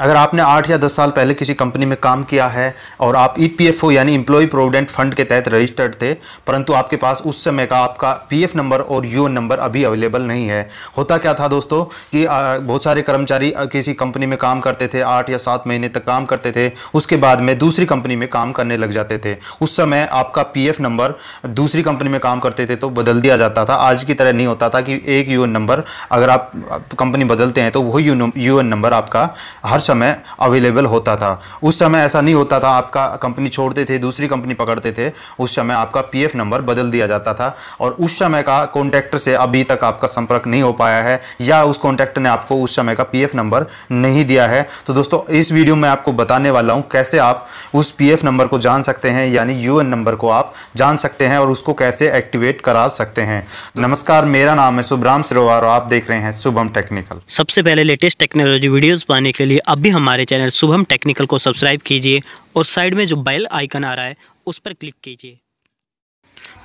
अगर आपने आठ या दस साल पहले किसी कंपनी में काम किया है और आप ई e यानी एम्प्लॉय प्रोविडेंट फंड के तहत रजिस्टर्ड थे परंतु आपके पास उस समय का आपका पीएफ नंबर और यू नंबर अभी अवेलेबल नहीं है होता क्या था दोस्तों कि बहुत सारे कर्मचारी किसी कंपनी में काम करते थे आठ या सात महीने तक काम करते थे उसके बाद में दूसरी कंपनी में काम करने लग जाते थे उस समय आपका पी नंबर दूसरी कंपनी में काम करते थे तो बदल दिया जाता था आज की तरह नहीं होता था कि एक यू नंबर अगर आप कंपनी बदलते हैं तो वही यू नंबर आपका हर समय अवेलेबल होता था उस समय ऐसा नहीं होता था आपका कंपनी छोड़ते थे दूसरी कंपनी पकड़ते थे उस समय आपका पीएफ नंबर बदल दिया जाता था और उस समय का कॉन्ट्रैक्टर से अभी तक आपका संपर्क नहीं हो पाया है या उस कॉन्ट्रैक्टर ने आपको उस समय का पी नंबर नहीं दिया है तो दोस्तों इस वीडियो में आपको बताने वाला हूँ कैसे आप उस पी नंबर को जान सकते हैं यानी यू नंबर को आप जान सकते हैं और उसको कैसे एक्टिवेट करा सकते हैं नमस्कार मेरा नाम है सुब्राम सिरोवार और आप देख रहे हैं शुभम टेक्निकल सबसे पहले लेटेस्ट टेक्नोलॉजी वीडियोस पाने के लिए अब भी हमारे चैनल शुभम टेक्निकल को सब्सक्राइब कीजिए और साइड में जो बेल आइकन आ रहा है उस पर क्लिक कीजिए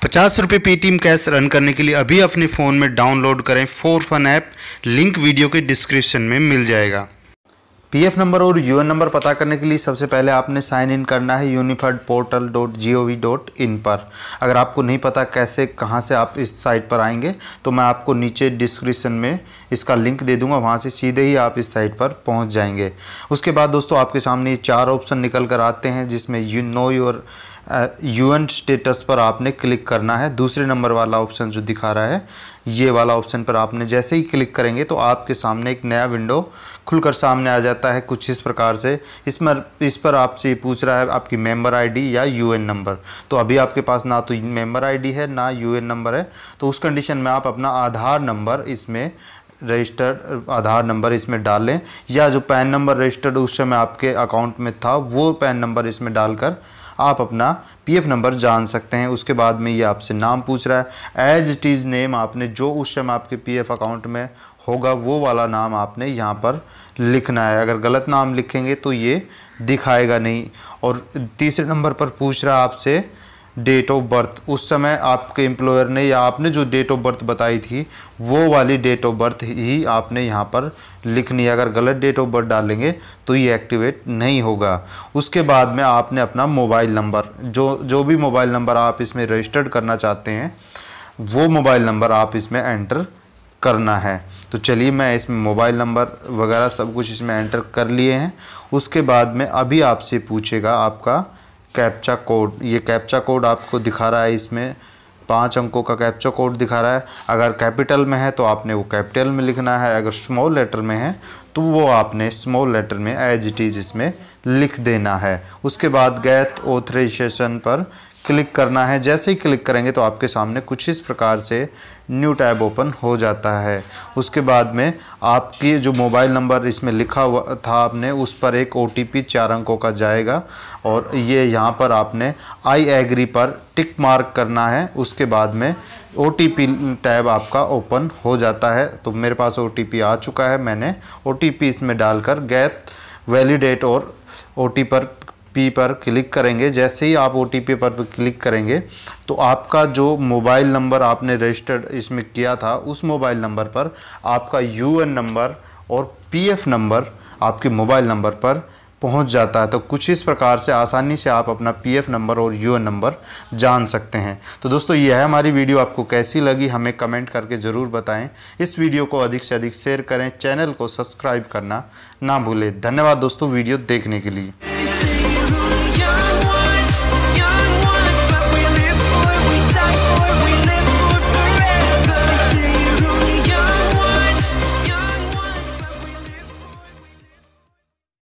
पचास रुपये पेटीएम कैश रन करने के लिए अभी अपने फ़ोन में डाउनलोड करें four fun app link video के डिस्क्रिप्शन में मिल जाएगा पीएफ नंबर और यूएन नंबर पता करने के लिए सबसे पहले आपने साइन इन करना है unified portal dot G O V dot in पर अगर आपको नहीं पता कैसे कहाँ से आप इस साइट पर आएंगे तो मैं आपको नीचे डिस्क्रिप्शन में इसका लिंक दे दूंगा वहाँ से सीधे ही आप इस साइट पर पहुँच जाएंगे उसके बाद दोस्तों आपके सामने चार ऑप्शन निकल कर आते हैं जिसमें you know your UN status पर आपने क्लिक करना है दूसरे नंबर वाला ऑप्शन जो दिखा रहा है ये वाला ऑप्शन पर आपने जैसे ही क्लिक करेंगे तो आपके सामने एक नया विंडो खुलकर सामने आ जाता है कुछ इस प्रकार से इसमें इस पर आपसे पूछ रहा है आपकी मेंबर आईडी या यूएन नंबर तो अभी आपके पास ना तो मेंबर आईडी है ना यूएन नंबर है तो उस कंडीशन में आप अपना आधार नंबर इसमें रजिस्टर्ड आधार नंबर इसमें डाल लें या जो पैन नंबर रजिस्टर्ड उस समय आपके अकाउंट में था वो पैन नंबर इसमें डालकर आप अपना पीएफ नंबर जान सकते हैं उसके बाद में ये आपसे नाम पूछ रहा है एज इट इज़ नेम आपने जो उस टाइम आपके पीएफ अकाउंट में होगा वो वाला नाम आपने यहाँ पर लिखना है अगर गलत नाम लिखेंगे तो ये दिखाएगा नहीं और तीसरे नंबर पर पूछ रहा आपसे डेट ऑफ बर्थ उस समय आपके एम्प्लॉयर ने या आपने जो डेट ऑफ बर्थ बताई थी वो वाली डेट ऑफ बर्थ ही आपने यहाँ पर लिखनी है अगर गलत डेट ऑफ बर्थ डालेंगे तो ये एक्टिवेट नहीं होगा उसके बाद में आपने अपना मोबाइल नंबर जो जो भी मोबाइल नंबर आप इसमें रजिस्टर्ड करना चाहते हैं वो मोबाइल नंबर आप इसमें एंटर करना है तो चलिए मैं इसमें मोबाइल नंबर वगैरह सब कुछ इसमें एंटर कर लिए हैं उसके बाद में अभी आपसे पूछेगा आपका कैप्चा कोड ये कैप्चा कोड आपको दिखा रहा है इसमें पाँच अंकों का कैप्चा कोड दिखा रहा है अगर कैपिटल में है तो आपने वो कैपिटल में लिखना है अगर स्मॉल लेटर में है तो वो आपने स्मॉल लेटर में एज इट इज़ इसमें लिख देना है उसके बाद गैथ ऑथराइजेशन पर क्लिक करना है जैसे ही क्लिक करेंगे तो आपके सामने कुछ इस प्रकार से न्यू टैब ओपन हो जाता है उसके बाद में आपकी जो मोबाइल नंबर इसमें लिखा हुआ था आपने उस पर एक ओ चार अंकों का जाएगा और ये यहाँ पर आपने आई एग्री पर टिक मार्क करना है उसके बाद में ओ टैब आपका ओपन हो जाता है तो मेरे पास ओ आ चुका है मैंने ओ इसमें डालकर गैत वैलिडेट और ओ पर पी पर क्लिक करेंगे जैसे ही आप ओ टी पी पर क्लिक करेंगे तो आपका जो मोबाइल नंबर आपने रजिस्टर्ड इसमें किया था उस मोबाइल नंबर पर आपका यू एन नंबर और पी एफ नंबर आपके मोबाइल नंबर पर पहुंच जाता है तो कुछ इस प्रकार से आसानी से आप अपना पीएफ नंबर और यूएन नंबर जान सकते हैं तो दोस्तों यह हमारी वीडियो आपको कैसी लगी हमें कमेंट करके ज़रूर बताएं इस वीडियो को अधिक से अधिक शेयर करें चैनल को सब्सक्राइब करना ना भूलें धन्यवाद दोस्तों वीडियो देखने के लिए